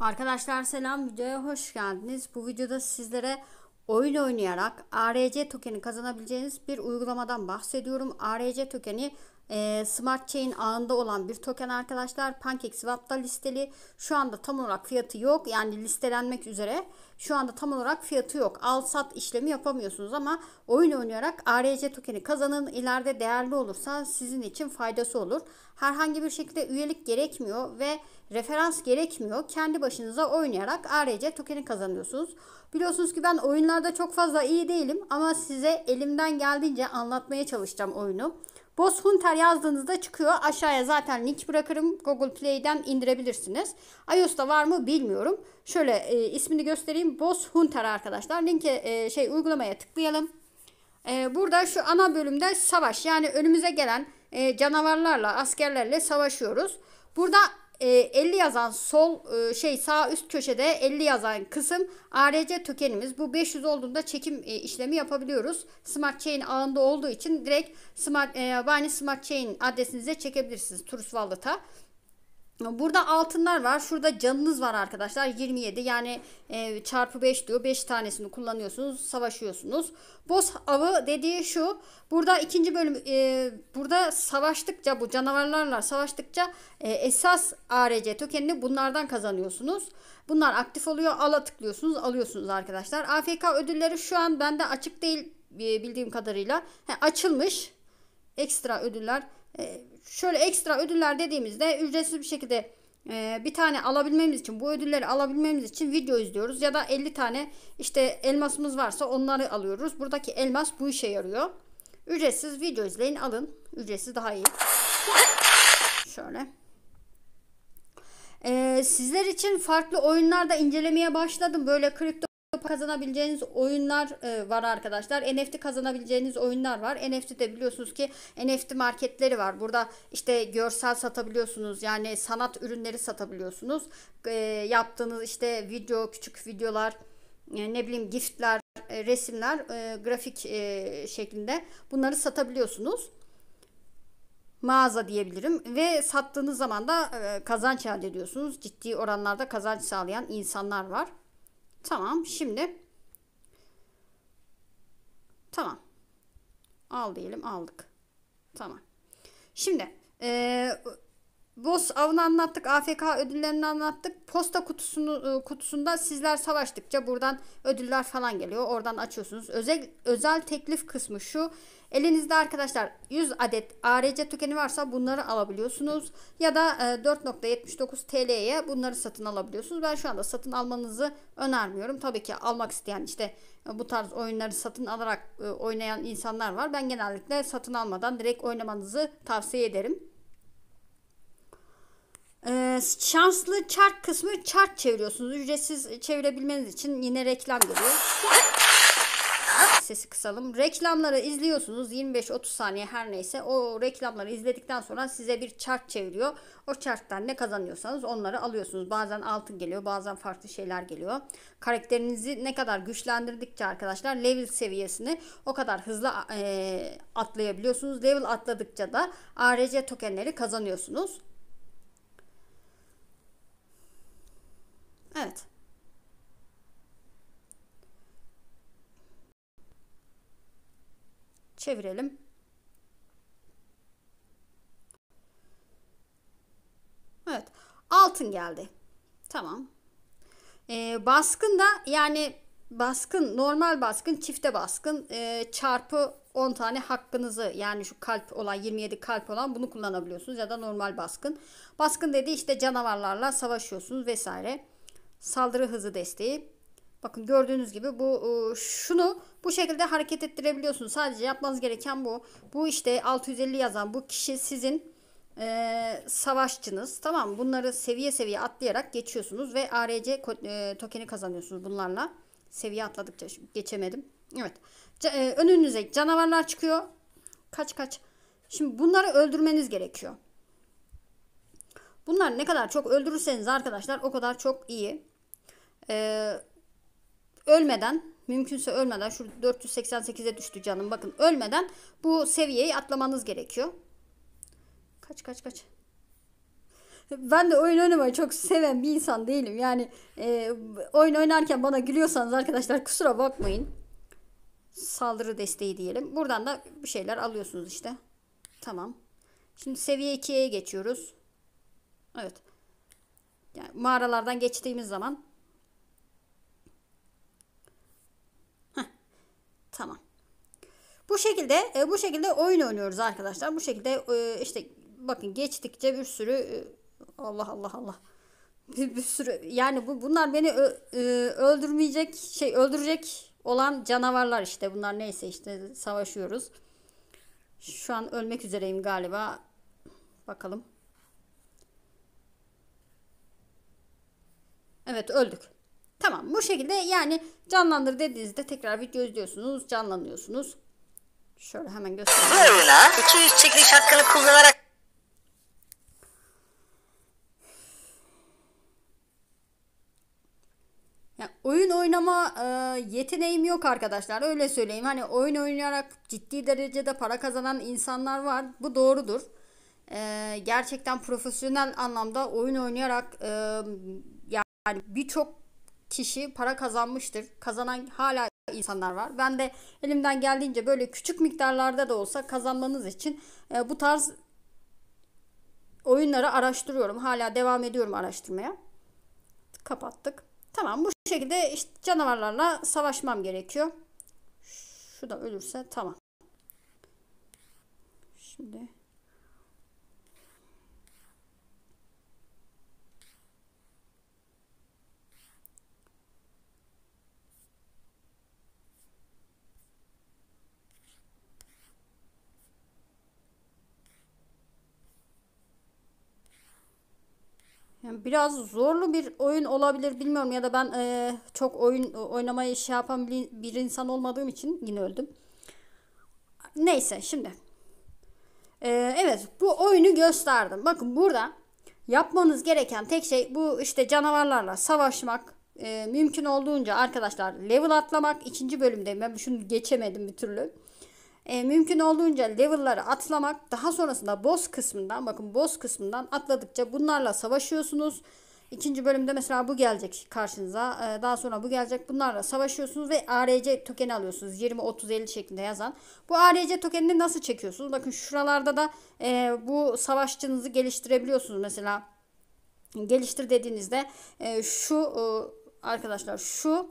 Arkadaşlar selam videoya hoş geldiniz. Bu videoda sizlere oyun oynayarak ARC tokeni kazanabileceğiniz bir uygulamadan bahsediyorum. ARC tokeni e, Smart Chain ağında olan bir token arkadaşlar. PancakeSwap'ta listeli. Şu anda tam olarak fiyatı yok. Yani listelenmek üzere. Şu anda tam olarak fiyatı yok. Al sat işlemi yapamıyorsunuz ama oyun oynayarak ARC tokeni kazanın. İleride değerli olursa sizin için faydası olur. Herhangi bir şekilde üyelik gerekmiyor ve referans gerekmiyor. Kendi başınıza oynayarak ayrıca tokeni kazanıyorsunuz. Biliyorsunuz ki ben oyunlarda çok fazla iyi değilim ama size elimden geldiğince anlatmaya çalışacağım oyunu. Boss Hunter yazdığınızda çıkıyor. Aşağıya zaten link bırakırım. Google Play'den indirebilirsiniz. iOS'ta var mı bilmiyorum. Şöyle e, ismini göstereyim. Boss Hunter arkadaşlar. Linki e, şey uygulamaya tıklayalım. E, burada şu ana bölümde savaş yani önümüze gelen e, canavarlarla askerlerle savaşıyoruz. Burada e, 50 yazan sol e, şey sağ üst köşede 50 yazan kısım ARC tokenimiz. Bu 500 olduğunda çekim e, işlemi yapabiliyoruz. Smart Chain ağında olduğu için direkt Smart e, Binance Smart Chain adresinize çekebilirsiniz turus Wallet'a. Burada altınlar var. Şurada canınız var arkadaşlar. 27 yani e, çarpı 5 diyor. 5 tanesini kullanıyorsunuz. Savaşıyorsunuz. Boz avı dediği şu. Burada ikinci bölüm e, burada savaştıkça bu canavarlarla savaştıkça e, esas ARC tokenini bunlardan kazanıyorsunuz. Bunlar aktif oluyor. Ala tıklıyorsunuz. Alıyorsunuz arkadaşlar. AFK ödülleri şu an bende açık değil e, bildiğim kadarıyla. He, açılmış. Ekstra ödüller. E, şöyle ekstra ödüller dediğimizde ücretsiz bir şekilde e, bir tane alabilmemiz için bu ödülleri alabilmemiz için video izliyoruz ya da 50 tane işte elmasımız varsa onları alıyoruz. Buradaki elmas bu işe yarıyor. Ücretsiz video izleyin alın. Ücretsiz daha iyi. Şöyle. Ee, sizler için farklı oyunlarda incelemeye başladım. Böyle kripto kazanabileceğiniz oyunlar e, var arkadaşlar. NFT kazanabileceğiniz oyunlar var. NFT de biliyorsunuz ki NFT marketleri var. Burada işte görsel satabiliyorsunuz. Yani sanat ürünleri satabiliyorsunuz. E, yaptığınız işte video, küçük videolar, e, ne bileyim giftler, e, resimler, e, grafik e, şeklinde bunları satabiliyorsunuz mağaza diyebilirim ve sattığınız zaman da e, kazanç elde ediyorsunuz. Ciddi oranlarda kazanç sağlayan insanlar var. Tamam şimdi tamam al diyelim aldık. Tamam. Şimdi e, Boss avını anlattık. AFK ödüllerini anlattık. Posta kutusunu e, kutusunda sizler savaştıkça buradan ödüller falan geliyor. Oradan açıyorsunuz. Özel özel teklif kısmı şu. Elinizde arkadaşlar 100 adet ARC tokeni varsa bunları alabiliyorsunuz. Ya da 4.79 e, TL'ye bunları satın alabiliyorsunuz. Ben şu anda satın almanızı önermiyorum. Tabii ki almak isteyen işte e, bu tarz oyunları satın alarak oynayan insanlar var. Ben genellikle satın almadan direkt oynamanızı tavsiye ederim şanslı çark kısmı çark çeviriyorsunuz. Ücretsiz çevirebilmeniz için yine reklam geliyor. Sesi kısalım. Reklamları izliyorsunuz. 25-30 saniye her neyse. O reklamları izledikten sonra size bir çark çeviriyor. O çarktan ne kazanıyorsanız onları alıyorsunuz. Bazen altın geliyor. Bazen farklı şeyler geliyor. Karakterinizi ne kadar güçlendirdikçe arkadaşlar level seviyesini o kadar hızlı e, atlayabiliyorsunuz. Level atladıkça da ARC tokenleri kazanıyorsunuz. Evet. Çevirelim. Evet. Altın geldi. Tamam. Ee, baskın da yani baskın normal baskın çifte baskın e, çarpı 10 tane hakkınızı yani şu kalp olan 27 kalp olan bunu kullanabiliyorsunuz ya da normal baskın. Baskın dediği işte canavarlarla savaşıyorsunuz vesaire saldırı hızı desteği. Bakın gördüğünüz gibi bu e, şunu bu şekilde hareket ettirebiliyorsunuz. Sadece yapmanız gereken bu. Bu işte 650 yazan bu kişi sizin e, savaşçınız. Tamam bunları seviye seviye atlayarak geçiyorsunuz ve ARC e, tokeni kazanıyorsunuz bunlarla. Seviye atladıkça geçemedim. Evet. C e, önünüze canavarlar çıkıyor. Kaç kaç. Şimdi bunları öldürmeniz gerekiyor. Bunlar ne kadar çok öldürürseniz arkadaşlar o kadar çok iyi. Ee, ölmeden mümkünse ölmeden şu 488'e düştü canım bakın ölmeden bu seviyeyi atlamanız gerekiyor. Kaç kaç kaç. Ben de oyun oynamayı çok seven bir insan değilim. Yani e, oyun oynarken bana gülüyorsanız arkadaşlar kusura bakmayın. Saldırı desteği diyelim. Buradan da bir şeyler alıyorsunuz işte. Tamam. Şimdi seviye 2'ye geçiyoruz. Evet. Yani mağaralardan geçtiğimiz zaman Tamam. Bu şekilde e, bu şekilde oyun oynuyoruz arkadaşlar. Bu şekilde e, işte bakın geçtikçe bir sürü e, Allah Allah Allah bir, bir sürü yani bu bunlar beni ö, e, öldürmeyecek şey öldürecek olan canavarlar işte bunlar neyse işte savaşıyoruz. Şu an ölmek üzereyim galiba. Bakalım. Evet öldük. Tamam bu şekilde yani canlandır dediğinizde tekrar video izliyorsunuz, canlanıyorsunuz. Şöyle hemen göstereyim. Zoruna 200 çekiliş hakkını kullanarak Yani oyun oynama e, yeteneğim yok arkadaşlar öyle söyleyeyim. Hani oyun oynayarak ciddi derecede para kazanan insanlar var. Bu doğrudur. E, gerçekten profesyonel anlamda oyun oynayarak e, yani birçok kişi para kazanmıştır. Kazanan hala insanlar var. Ben de elimden geldiğince böyle küçük miktarlarda da olsa kazanmanız için e, bu tarz oyunları araştırıyorum. Hala devam ediyorum araştırmaya. Kapattık. Tamam bu şekilde işte canavarlarla savaşmam gerekiyor. Şu da ölürse tamam. Şimdi Yani biraz zorlu bir oyun olabilir bilmiyorum ya da ben e, çok oyun oynamayı şey yapan bir, bir insan olmadığım için yine öldüm. Neyse şimdi. E, evet bu oyunu gösterdim. Bakın burada yapmanız gereken tek şey bu işte canavarlarla savaşmak. E, mümkün olduğunca arkadaşlar level atlamak. ikinci bölümdeyim ben şunu geçemedim bir türlü e, mümkün olduğunca level'ları atlamak daha sonrasında boss kısmından bakın boss kısmından atladıkça bunlarla savaşıyorsunuz. İkinci bölümde mesela bu gelecek karşınıza. E, daha sonra bu gelecek. Bunlarla savaşıyorsunuz ve ARC tokeni alıyorsunuz. 20, 30, 50 şeklinde yazan. Bu ARC tokenini nasıl çekiyorsunuz? Bakın şuralarda da e, bu savaşçınızı geliştirebiliyorsunuz. Mesela geliştir dediğinizde e, şu arkadaşlar şu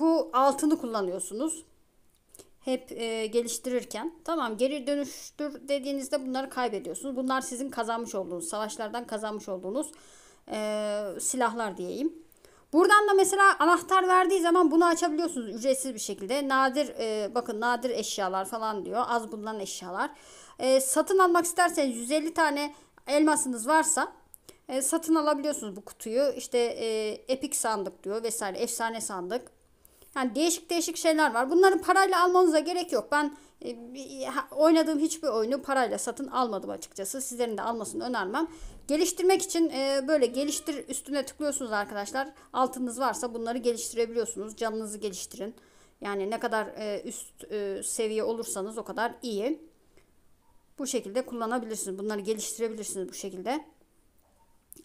bu altını kullanıyorsunuz hep e, geliştirirken tamam geri dönüştür dediğinizde bunları kaybediyorsunuz. Bunlar sizin kazanmış olduğunuz, savaşlardan kazanmış olduğunuz e, silahlar diyeyim. Buradan da mesela anahtar verdiği zaman bunu açabiliyorsunuz ücretsiz bir şekilde. Nadir e, bakın nadir eşyalar falan diyor. Az bulunan eşyalar. E, satın almak isterseniz 150 tane elmasınız varsa e, satın alabiliyorsunuz bu kutuyu. İşte e, epik sandık diyor vesaire efsane sandık. Yani değişik değişik şeyler var. Bunları parayla almanıza gerek yok. Ben e, oynadığım hiçbir oyunu parayla satın almadım açıkçası. Sizlerin de almasını önermem. Geliştirmek için e, böyle geliştir üstüne tıklıyorsunuz arkadaşlar. Altınız varsa bunları geliştirebiliyorsunuz. Canınızı geliştirin. Yani ne kadar e, üst seviye olursanız o kadar iyi. Bu şekilde kullanabilirsiniz. Bunları geliştirebilirsiniz bu şekilde.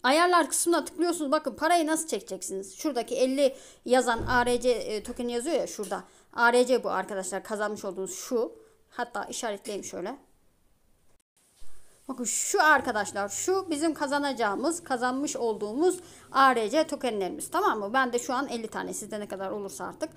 Ayarlar kısmına tıklıyorsunuz. Bakın parayı nasıl çekeceksiniz? Şuradaki 50 yazan ARC e, token yazıyor ya şurada. ARC bu arkadaşlar kazanmış olduğunuz şu. Hatta işaretleyeyim şöyle. Bakın şu arkadaşlar şu bizim kazanacağımız kazanmış olduğumuz ARC tokenlerimiz tamam mı? Ben de şu an 50 tane sizde ne kadar olursa artık.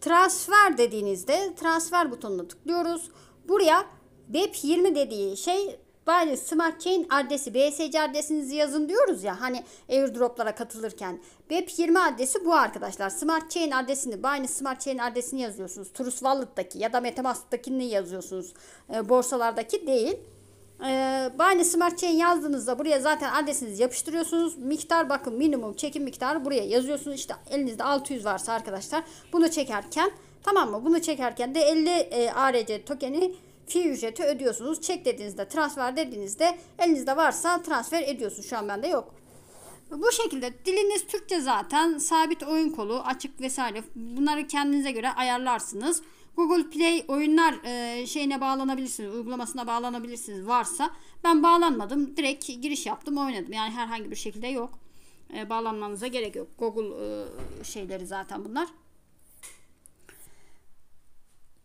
Transfer dediğinizde transfer butonuna tıklıyoruz. Buraya BEP20 dediği şey Bari Smart Chain adresi, BSC adresinizi yazın diyoruz ya hani airdroplara katılırken. BEP20 adresi bu arkadaşlar. Smart Chain adresini, Binance Smart Chain adresini yazıyorsunuz. Trust Wallet'taki ya da Metamask'takini yazıyorsunuz. E, borsalardaki değil. Ee, Binance Smart Chain yazdığınızda buraya zaten adresinizi yapıştırıyorsunuz. Miktar bakın minimum çekim miktarı buraya yazıyorsunuz. İşte elinizde 600 varsa arkadaşlar bunu çekerken tamam mı? Bunu çekerken de 50 e, ARC tokeni fi ücreti ödüyorsunuz. Çek dediğinizde, transfer dediğinizde elinizde varsa transfer ediyorsunuz. Şu an bende yok. Bu şekilde diliniz Türkçe zaten sabit oyun kolu açık vesaire bunları kendinize göre ayarlarsınız. Google Play oyunlar e, şeyine bağlanabilirsiniz, uygulamasına bağlanabilirsiniz varsa. Ben bağlanmadım, direkt giriş yaptım, oynadım. Yani herhangi bir şekilde yok. E, bağlanmanıza gerek yok. Google e, şeyleri zaten bunlar.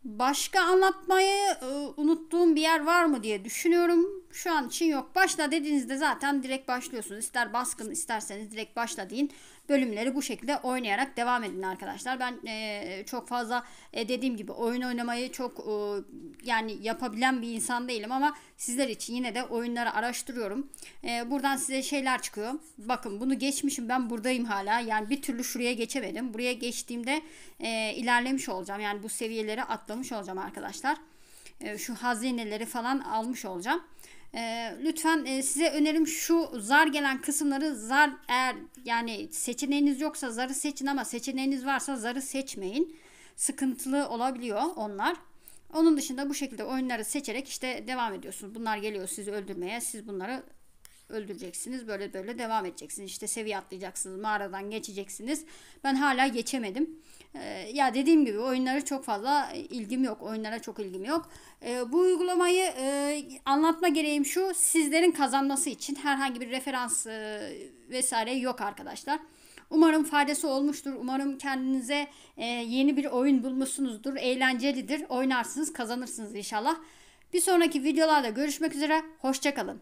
Başka anlatmayı e, unuttuğum bir yer var mı diye düşünüyorum. Şu an için yok. Başla dediğinizde zaten direkt başlıyorsunuz. İster baskın isterseniz direkt başla deyin. Bölümleri bu şekilde oynayarak devam edin arkadaşlar. Ben e, çok fazla e, dediğim gibi oyun oynamayı çok yani yapabilen bir insan değilim ama sizler için yine de oyunları araştırıyorum. Ee, buradan size şeyler çıkıyor. Bakın bunu geçmişim ben buradayım hala. Yani bir türlü şuraya geçemedim. Buraya geçtiğimde e, ilerlemiş olacağım. Yani bu seviyeleri atlamış olacağım arkadaşlar. E, şu hazineleri falan almış olacağım. E, lütfen e, size önerim şu zar gelen kısımları zar eğer yani seçeneğiniz yoksa zarı seçin ama seçeneğiniz varsa zarı seçmeyin. Sıkıntılı olabiliyor onlar. Onun dışında bu şekilde oyunları seçerek işte devam ediyorsunuz. Bunlar geliyor sizi öldürmeye. Siz bunları öldüreceksiniz. Böyle böyle devam edeceksiniz. İşte seviye atlayacaksınız. Mağaradan geçeceksiniz. Ben hala geçemedim. Ee, ya dediğim gibi oyunlara çok fazla ilgim yok. Oyunlara çok ilgim yok. Ee, bu uygulamayı e, anlatma gereğim şu. Sizlerin kazanması için herhangi bir referans e, vesaire yok arkadaşlar. Umarım faydası olmuştur. Umarım kendinize e, yeni bir oyun bulmuşsunuzdur. Eğlencelidir. Oynarsınız, kazanırsınız inşallah. Bir sonraki videolarda görüşmek üzere. Hoşçakalın.